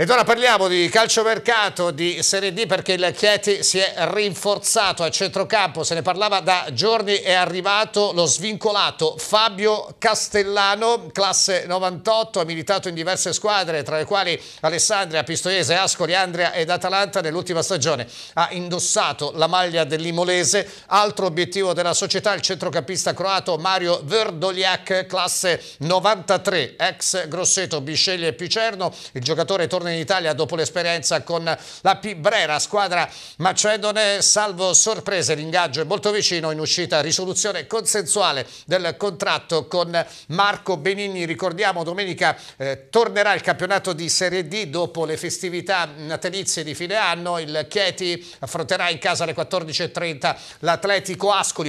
Ed ora parliamo di calciomercato di Serie D perché il Chieti si è rinforzato a centrocampo, se ne parlava da giorni, è arrivato lo svincolato Fabio Castellano, classe 98, ha militato in diverse squadre tra le quali Alessandria, Pistoiese, Ascoli, Andria ed Atalanta nell'ultima stagione. Ha indossato la maglia dell'Imolese, altro obiettivo della società il centrocampista croato Mario Verdoliak, classe 93, ex Grosseto, Bisceglie e Picerno, il giocatore torna torna in Italia dopo l'esperienza con la P Brera, squadra macedone, salvo sorprese l'ingaggio è molto vicino in uscita, risoluzione consensuale del contratto con Marco Benigni, ricordiamo domenica eh, tornerà il campionato di Serie D dopo le festività natalizie di fine anno, il Chieti affronterà in casa alle 14.30 l'Atletico Ascoli